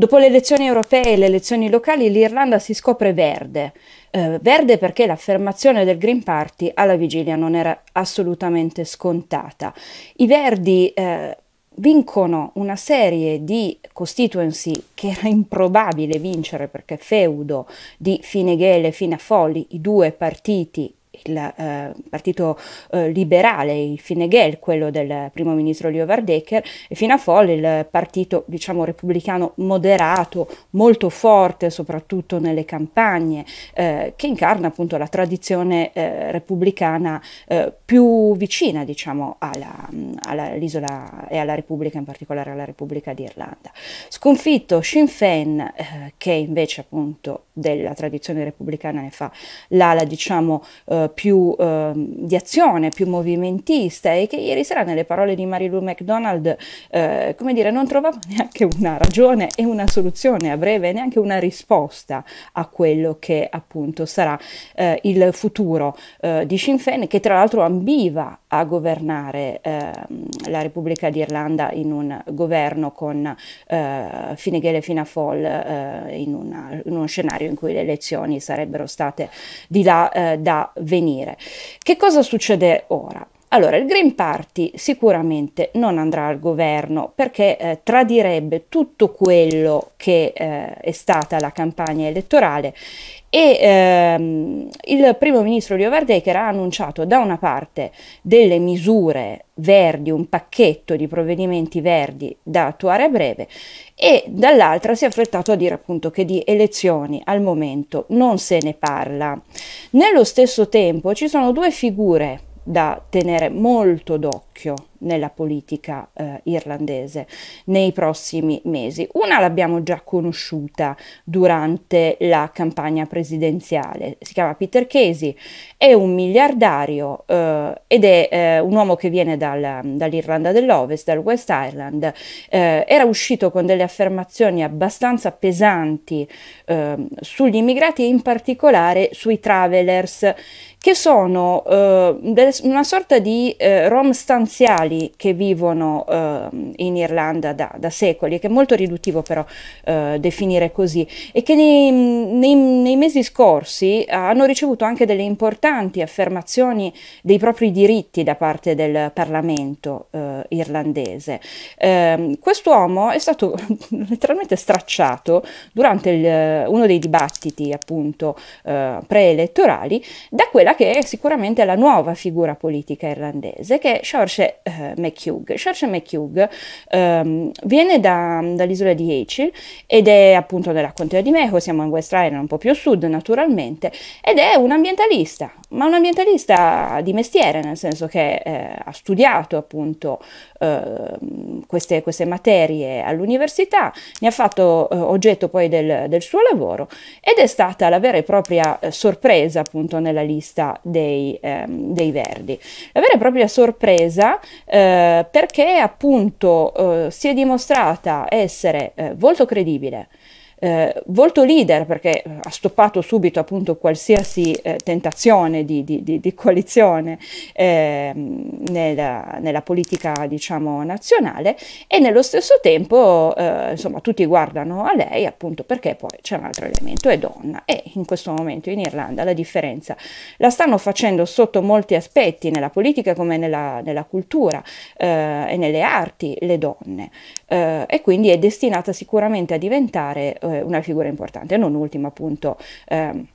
Dopo le elezioni europee e le elezioni locali l'Irlanda si scopre verde, eh, verde perché l'affermazione del Green Party alla vigilia non era assolutamente scontata. I verdi eh, vincono una serie di constituency che era improbabile vincere perché feudo di Fine Gael e Fina Folli, i due partiti il eh, partito eh, liberale, il Fine Gael, quello del primo ministro Leo Vardecker, e Fina Foll, il partito diciamo repubblicano moderato, molto forte soprattutto nelle campagne, eh, che incarna appunto la tradizione eh, repubblicana eh, più vicina diciamo all'isola e alla Repubblica, in particolare alla Repubblica d'Irlanda. Sconfitto Sinn Féin, eh, che invece appunto della tradizione repubblicana ne fa l'ala diciamo eh, più eh, di azione, più movimentista e che ieri sera nelle parole di Marilou McDonald, eh, come dire, non trovava neanche una ragione e una soluzione a breve, neanche una risposta a quello che appunto sarà eh, il futuro eh, di Sinn Féin che tra l'altro ambiva a governare ehm, la Repubblica d'Irlanda in un governo con eh, Fine Gael e Fianna Fáil eh, in, una, in, un scenario in cui le elezioni sarebbero state di là da 20 avvenire. Che cosa succede ora? Allora, il Green Party sicuramente non andrà al governo perché eh, tradirebbe tutto quello che eh, è stata la campagna elettorale e ehm, il primo ministro Leo Verdecker ha annunciato da una parte delle misure verdi, un pacchetto di provvedimenti verdi da attuare a breve e dall'altra si è affrettato a dire appunto che di elezioni al momento non se ne parla. Nello stesso tempo ci sono due figure da tenere molto d'occhio nella politica eh, irlandese nei prossimi mesi. Una l'abbiamo già conosciuta durante la campagna presidenziale, si chiama Peter Casey, è un miliardario eh, ed è eh, un uomo che viene dal, dall'Irlanda dell'Ovest, dal West Island, eh, era uscito con delle affermazioni abbastanza pesanti ehm, sugli immigrati e in particolare sui travelers, che sono eh, delle, una sorta di eh, rom stanziali animali che vivono eh, in Irlanda da, da, secoli, che è molto riduttivo però eh, definire così, e che nei, nei, nei mesi scorsi hanno ricevuto anche delle importanti affermazioni dei propri diritti da parte del Parlamento eh, irlandese. Eh, quest'uomo è stato letteralmente stracciato durante il, uno dei dibattiti appunto eh, preelettorali da quella che è sicuramente la nuova figura politica irlandese che Sorge eh, eh, McHugh. Charles McHugh ehm, viene da, dall'isola di Hecil ed è appunto nella contea di Mexico, siamo in West Island, un po' più a sud naturalmente, ed è un ambientalista, ma un ambientalista di mestiere, nel senso che eh, ha studiato appunto eh, queste, queste, materie all'università, ne ha fatto eh, oggetto poi del, del suo lavoro ed è stata la vera e propria eh, sorpresa appunto nella lista dei, ehm, dei Verdi. La vera e propria sorpresa eh, perché appunto eh, si è dimostrata essere eh, molto credibile, eh, volto leader perché eh, ha stoppato subito appunto qualsiasi eh, tentazione di, di, di, di coalizione eh, nella, nella, politica diciamo nazionale e nello stesso tempo eh, insomma tutti guardano a lei appunto perché poi c'è un altro elemento è donna e in questo momento in Irlanda la differenza la stanno facendo sotto molti aspetti nella politica come nella, nella cultura eh, e nelle arti le donne e quindi è destinata sicuramente a diventare eh, eh, una figura importante, non ultima appunto. Ehm,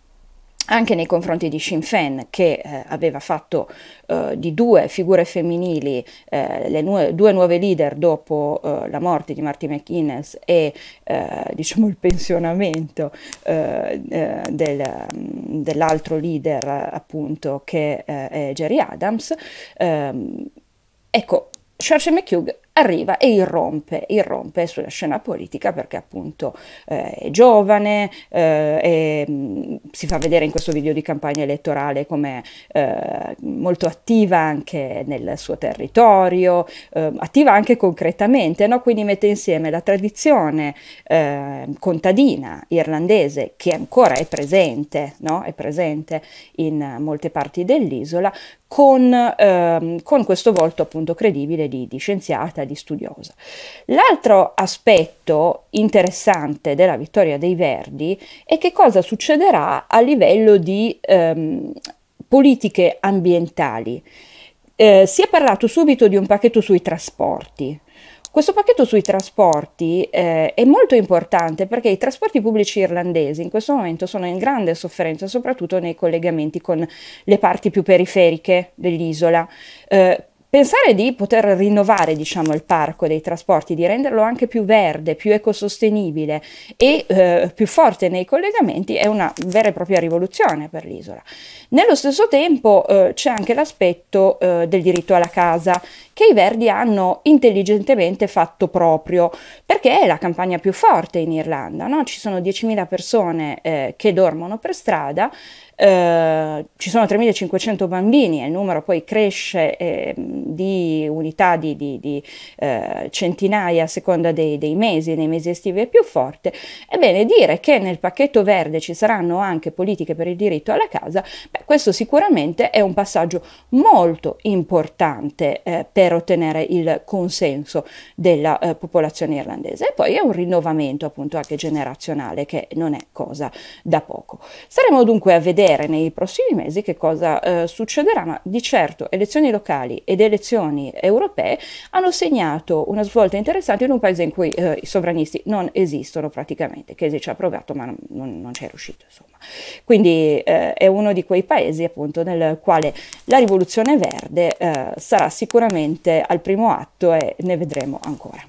anche nei confronti di Sinn Féin, che eh, aveva fatto eh, di due figure femminili eh, nu due nuove leader dopo eh, la morte di Marty McInnes e eh, diciamo il pensionamento eh, del, mm, dell'altro leader, appunto, che è Jerry Adams. Ehm, ecco, Charles McHugh arriva e irrompe, irrompe sulla scena politica perché appunto eh, è giovane, eh, è, mm, si fa vedere in questo video di campagna elettorale come eh, molto attiva anche nel suo territorio, eh, attiva anche concretamente, no? quindi mette insieme la tradizione eh, contadina irlandese che ancora è presente, no? è presente in molte parti dell'isola, con, ehm, con questo volto appunto credibile di, di scienziata, di studiosa. L'altro aspetto interessante della vittoria dei Verdi è che cosa succederà a livello di ehm, politiche ambientali. Eh, si è parlato subito di un pacchetto sui trasporti, questo pacchetto sui trasporti eh, è molto importante perché i trasporti pubblici irlandesi in questo momento sono in grande sofferenza, soprattutto nei collegamenti con le parti più periferiche dell'isola. Eh, Pensare di poter rinnovare diciamo, il parco dei trasporti, di renderlo anche più verde, più ecosostenibile e eh, più forte nei collegamenti è una vera e propria rivoluzione per l'isola. Nello stesso tempo eh, c'è anche l'aspetto eh, del diritto alla casa che i Verdi hanno intelligentemente fatto proprio perché è la campagna più forte in Irlanda. No? Ci sono 10.000 persone eh, che dormono per strada eh, ci sono 3.500 bambini e il numero poi cresce eh, di unità di, di, di eh, centinaia a seconda dei, dei, mesi, nei mesi estivi è più forte. Ebbene, dire che nel pacchetto verde ci saranno anche politiche per il diritto alla casa, beh, questo sicuramente è un passaggio molto importante eh, per ottenere il consenso della eh, popolazione irlandese e poi è un rinnovamento appunto anche generazionale che non è cosa da poco. Saremo dunque a vedere vedere nei prossimi mesi che cosa eh, succederà, ma di certo elezioni locali ed elezioni europee hanno segnato una svolta interessante in un paese in cui eh, i sovranisti non esistono praticamente. che si ci ha provato ma non, non, non riuscito. Insomma. Quindi eh, è uno di quei paesi appunto nel quale la rivoluzione verde eh, sarà sicuramente al primo atto e ne vedremo ancora.